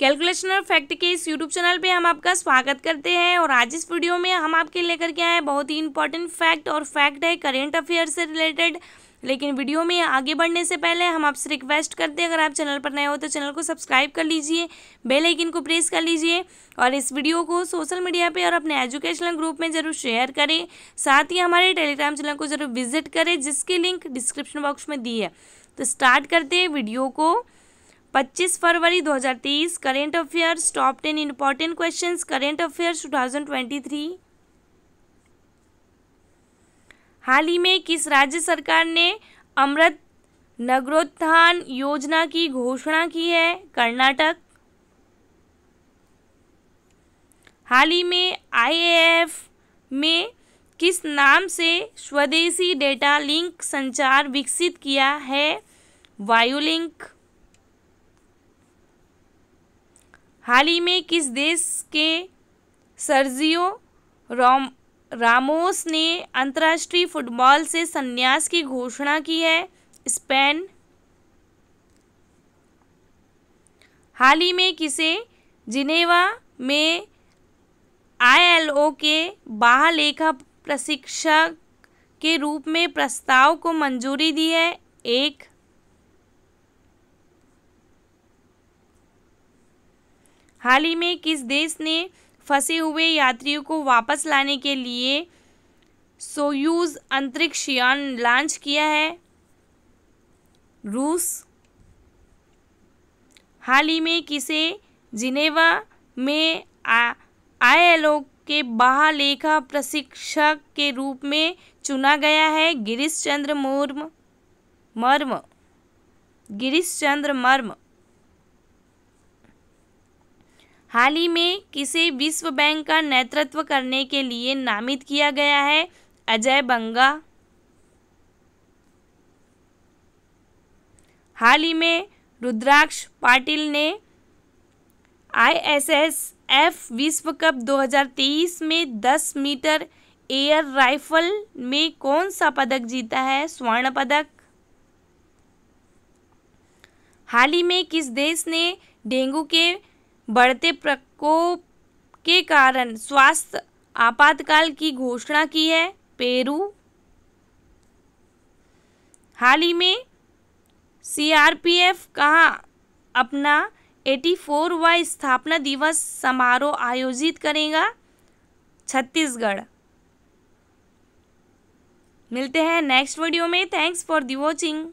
calculation और fact के इस यूट्यूब चैनल पे हम आपका स्वागत करते हैं और आज इस वीडियो में हम आपके लेकर के आए हैं बहुत ही इंपॉर्टेंट फैक्ट और फैक्ट है करेंट अफेयर से रिलेटेड लेकिन वीडियो में आगे बढ़ने से पहले हम आपसे रिक्वेस्ट करते हैं अगर आप चैनल पर नए हो तो चैनल को सब्सक्राइब कर लीजिए बेल आइकन को प्रेस कर लीजिए और इस वीडियो को सोशल मीडिया पे और अपने एजुकेशनल ग्रुप में ज़रूर शेयर करें साथ ही हमारे टेलीग्राम चैनल को ज़रूर विजिट करें जिसकी लिंक डिस्क्रिप्शन बॉक्स में दी है तो स्टार्ट करते हैं वीडियो को 25 फरवरी 2023 current affairs top ten important questions current affairs 2023 हाल ही में किस राज्य सरकार ने अमृत नगरोत्थान योजना की घोषणा की है कर्नाटक हाल ही में आईएएफ में किस नाम से स्वदेशी डेटा लिंक संचार विकसित किया है वायुलिंक हाल ही में किस देश के सर्जियो राम रामोस ने अंतर्राष्ट्रीय फुटबॉल से संन्यास की घोषणा की है स्पेन हाल ही में किसे जिनेवा में आईएलओ के बाहलेखा लेखा प्रशिक्षक के रूप में प्रस्ताव को मंजूरी दी है एक हाल ही में किस देश ने फंसे हुए यात्रियों को वापस लाने के लिए सोयूज अंतरिक्ष यान लॉन्च किया है रूस हाल ही में किसे जिनेवा में आईएलओ के बहालेखा प्रशिक्षक के रूप में चुना गया है गिरीश चंद्र मुर्म मर्म गिरीश चंद्र मर्म हाल ही में किसे विश्व बैंक का नेतृत्व करने के लिए नामित किया गया है अजय बंगा हाल ही में रुद्राक्ष पाटिल ने आईएसएसएफ विश्व कप 2023 में 10 मीटर एयर राइफल में कौन सा पदक जीता है स्वर्ण पदक हाल ही में किस देश ने डेंगू के बढ़ते प्रकोप के कारण स्वास्थ्य आपातकाल की घोषणा की है पेरू हाल ही में सीआरपीएफ कहाँ अपना 84वां स्थापना दिवस समारोह आयोजित करेगा छत्तीसगढ़ मिलते हैं नेक्स्ट वीडियो में थैंक्स फॉर दी वॉचिंग